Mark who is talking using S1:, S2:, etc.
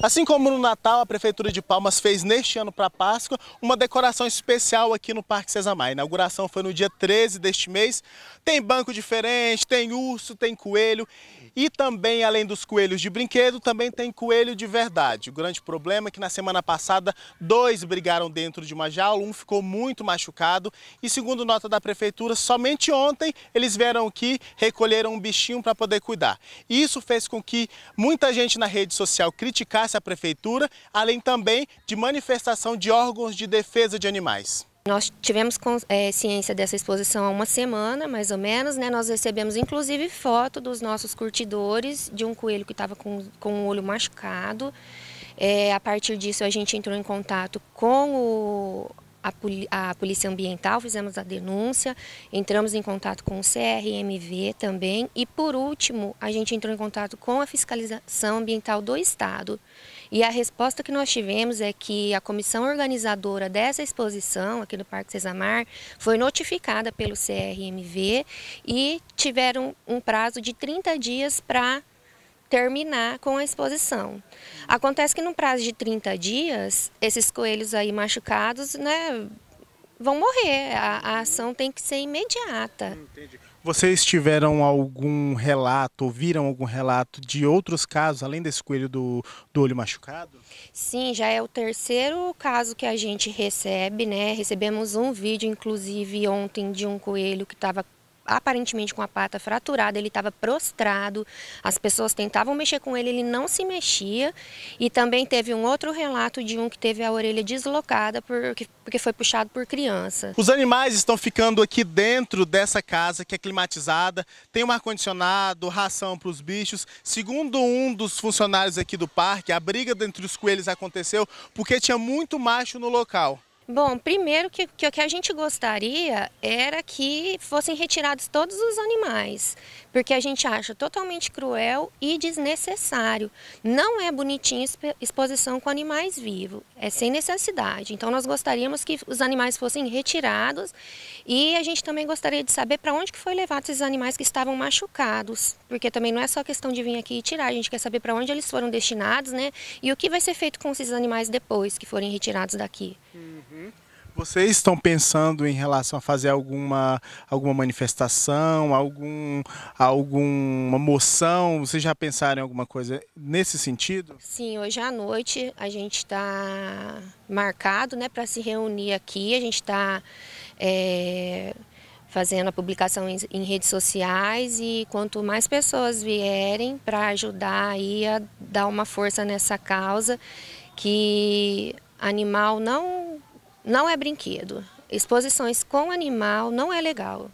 S1: Assim como no Natal, a Prefeitura de Palmas fez neste ano para Páscoa uma decoração especial aqui no Parque Cesamar. A inauguração foi no dia 13 deste mês. Tem banco diferente, tem urso, tem coelho e também, além dos coelhos de brinquedo, também tem coelho de verdade. O grande problema é que na semana passada, dois brigaram dentro de uma jaula, um ficou muito machucado e, segundo nota da Prefeitura, somente ontem eles vieram aqui, recolheram um bichinho para poder cuidar. Isso fez com que muita gente na rede social criticasse chegasse à prefeitura, além também de manifestação de órgãos de defesa de animais.
S2: Nós tivemos é, ciência dessa exposição há uma semana, mais ou menos, né? Nós recebemos, inclusive, foto dos nossos curtidores de um coelho que estava com, o olho machucado. É, a partir disso, a gente entrou em contato com o, a, a Polícia Ambiental, fizemos a denúncia, entramos em contato com o CRMV também e, por último, a gente entrou em contato com a Fiscalização Ambiental do Estado. E a resposta que nós tivemos é que a comissão organizadora dessa exposição aqui no Parque Cesamar foi notificada pelo CRMV e tiveram um prazo de 30 dias para terminar com a exposição. Acontece que no prazo de 30 dias, esses coelhos aí machucados, né, vão morrer. A, a ação tem que ser imediata. Entendi.
S1: Vocês tiveram algum relato, ouviram algum relato de outros casos, além desse coelho do, do olho machucado?
S2: Sim, já é o terceiro caso que a gente recebe, né? Recebemos um vídeo, inclusive, ontem, de um coelho que estava aparentemente com a pata fraturada, ele estava prostrado, as pessoas tentavam mexer com ele, ele não se mexia. E também teve um outro relato de um que teve a orelha deslocada porque, porque foi puxado por criança.
S1: Os animais estão ficando aqui dentro dessa casa que é climatizada, tem um ar-condicionado, ração para os bichos. Segundo um dos funcionários aqui do parque, a briga entre os coelhos aconteceu porque tinha muito macho no local.
S2: Bom, primeiro que, que, que a gente gostaria era que fossem retirados todos os animais, porque a gente acha totalmente cruel e desnecessário. Não é bonitinho exposição com animais vivos, é sem necessidade. Então nós gostaríamos que os animais fossem retirados e a gente também gostaria de saber para onde que foi levado esses animais que estavam machucados, porque também não é só questão de vir aqui e tirar, a gente quer saber para onde eles foram destinados, né? E o que vai ser feito com esses animais depois que forem retirados daqui. Uhum.
S1: Vocês estão pensando em relação a fazer alguma, alguma manifestação, algum, alguma moção? Vocês já pensaram em alguma coisa nesse sentido?
S2: Sim, hoje à noite a gente está marcado né, para se reunir aqui. A gente está é, fazendo a publicação em, em, redes sociais e quanto mais pessoas vierem para ajudar aí a dar uma força nessa causa, que animal não não é brinquedo. Exposições com animal não é legal.